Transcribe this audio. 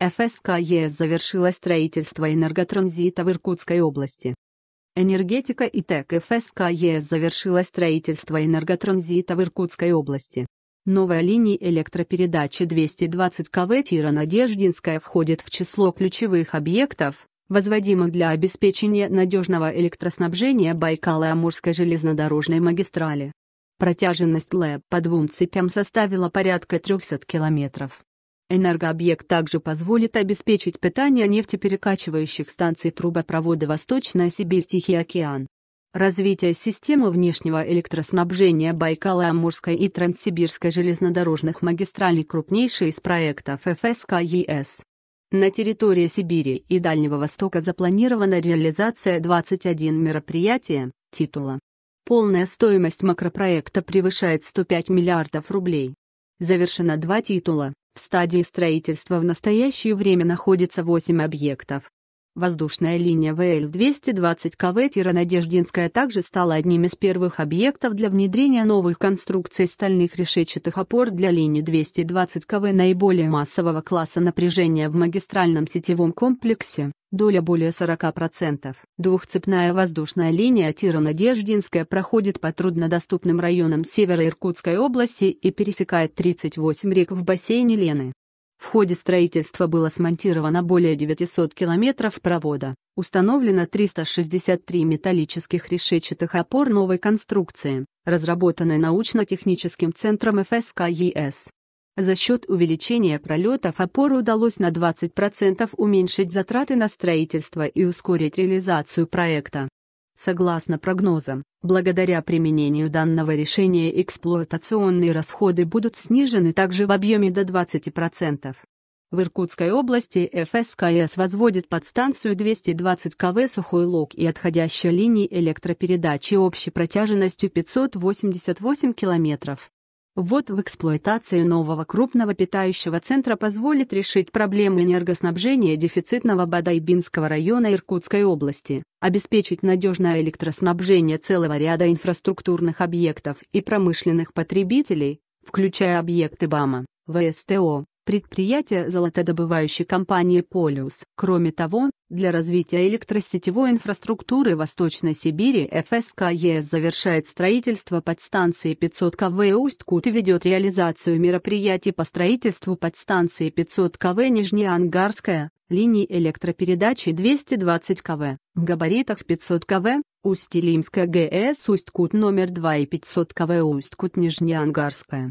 ФСК ЕС завершила строительство энерготранзита в Иркутской области. Энергетика и ТЭК ФСК ЕС завершила строительство энерготранзита в Иркутской области. Новая линия электропередачи 220 КВ Тира Надеждинская входит в число ключевых объектов, возводимых для обеспечения надежного электроснабжения Байкала и Амурской железнодорожной магистрали. Протяженность ЛЭП по двум цепям составила порядка 300 километров. Энергообъект также позволит обеспечить питание нефтеперекачивающих станций трубопровода «Восточная Сибирь-Тихий океан». Развитие системы внешнего электроснабжения Байкала Амурской и Транссибирской железнодорожных магистралей крупнейший из проектов ФСК ЕС. На территории Сибири и Дальнего Востока запланирована реализация 21 мероприятия, титула. Полная стоимость макропроекта превышает 105 миллиардов рублей. Завершено два титула в стадии строительства в настоящее время находится 8 объектов. Воздушная линия ВЛ-220КВ-Надеждинская также стала одним из первых объектов для внедрения новых конструкций стальных решетчатых опор для линии 220 КВ наиболее массового класса напряжения в магистральном сетевом комплексе, доля более 40%. Двухцепная воздушная линия Тира-Надеждинская проходит по труднодоступным районам севера Иркутской области и пересекает 38 рек в бассейне Лены. В ходе строительства было смонтировано более 900 километров провода, установлено 363 металлических решетчатых опор новой конструкции, разработанной научно-техническим центром ФСК За счет увеличения пролетов опоры удалось на 20% уменьшить затраты на строительство и ускорить реализацию проекта. Согласно прогнозам, благодаря применению данного решения эксплуатационные расходы будут снижены также в объеме до 20%. В Иркутской области ФСКС возводит подстанцию 220 кВ сухой лог и отходящая линии электропередачи общей протяженностью 588 км. Вот в эксплуатацию нового крупного питающего центра позволит решить проблему энергоснабжения дефицитного Бадайбинского района Иркутской области, обеспечить надежное электроснабжение целого ряда инфраструктурных объектов и промышленных потребителей, включая объекты БАМа, ВСТО, предприятия золотодобывающей компании «Полюс». Кроме того, для развития электросетевой инфраструктуры Восточной Сибири ФСК завершает строительство подстанции 500 КВ Усть-Кут и ведет реализацию мероприятий по строительству подстанции 500 КВ Нижнеангарская, линии электропередачи 220 КВ, в габаритах 500 КВ, Усть-Илимская ГЭС Усть-Кут номер 2 и 500 КВ Усть-Кут Нижнеангарская.